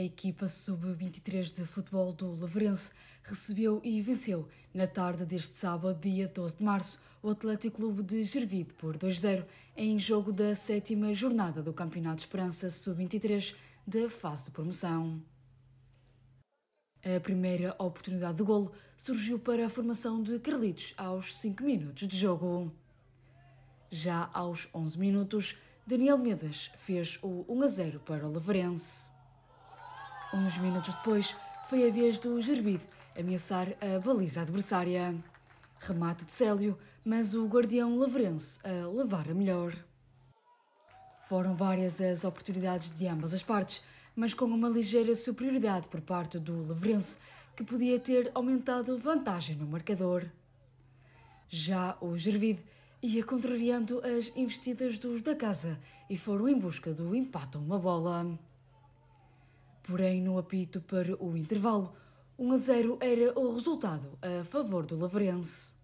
A equipa sub-23 de futebol do Leverense recebeu e venceu, na tarde deste sábado, dia 12 de março, o Atlético Clube de Gervide por 2-0, em jogo da sétima jornada do Campeonato de Esperança Sub-23 da fase de promoção. A primeira oportunidade de golo surgiu para a formação de Carlitos aos 5 minutos de jogo. Já aos 11 minutos, Daniel Medas fez o 1 0 para o Leverense. Uns minutos depois, foi a vez do Gerbide ameaçar a baliza adversária. Remate de Célio, mas o guardião laverense a levar a melhor. Foram várias as oportunidades de ambas as partes, mas com uma ligeira superioridade por parte do Leverense, que podia ter aumentado vantagem no marcador. Já o Gervide ia contrariando as investidas dos da casa e foram em busca do empate a uma bola. Porém, no apito para o intervalo, 1 a 0 era o resultado a favor do Lavrense.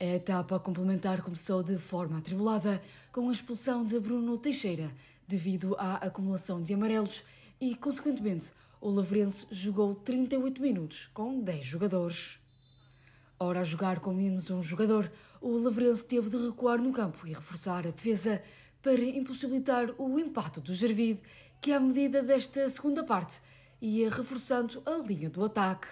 A etapa complementar começou de forma atribulada, com a expulsão de Bruno Teixeira, devido à acumulação de amarelos, e, consequentemente, o Lavrense jogou 38 minutos com 10 jogadores. Ora, a jogar com menos um jogador, o Lavrense teve de recuar no campo e reforçar a defesa para impossibilitar o empate do Gervide que é a medida desta segunda parte ia reforçando a linha do ataque.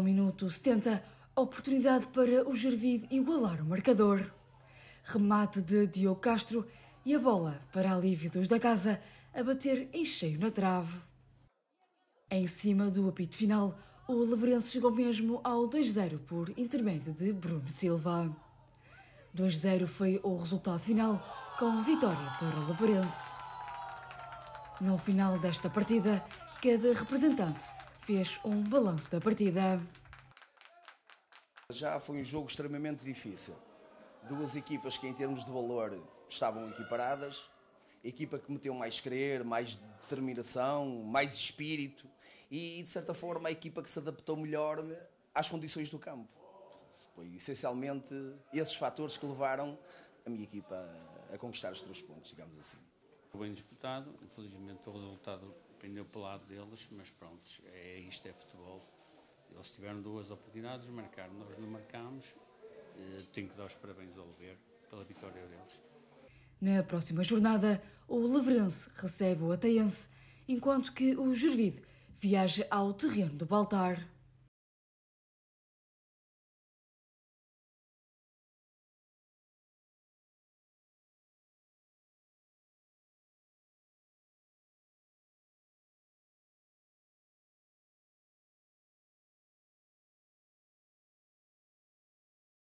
No minuto 70, oportunidade para o Gervide igualar o marcador. Remate de Diogo Castro e a bola para alívio dos da casa a bater em cheio na trave. Em cima do apito final, o Leverense chegou mesmo ao 2-0 por intermédio de Bruno Silva. 2-0 foi o resultado final, com vitória para o Leverense. No final desta partida, cada representante fez um balanço da partida. Já foi um jogo extremamente difícil. Duas equipas que, em termos de valor, estavam equiparadas. A equipa que meteu mais querer, mais determinação, mais espírito e, de certa forma, a equipa que se adaptou melhor às condições do campo. Foi essencialmente esses fatores que levaram a minha equipa a conquistar os três pontos, digamos assim bem disputado. Infelizmente o resultado pendeu para o lado deles, mas pronto, é, isto é futebol. Eles tiveram duas oportunidades, marcar nós não marcámos. Eh, tenho que dar os parabéns ao Oliveira pela vitória deles. Na próxima jornada, o Leverense recebe o Ateense, enquanto que o Gervide viaja ao terreno do Baltar.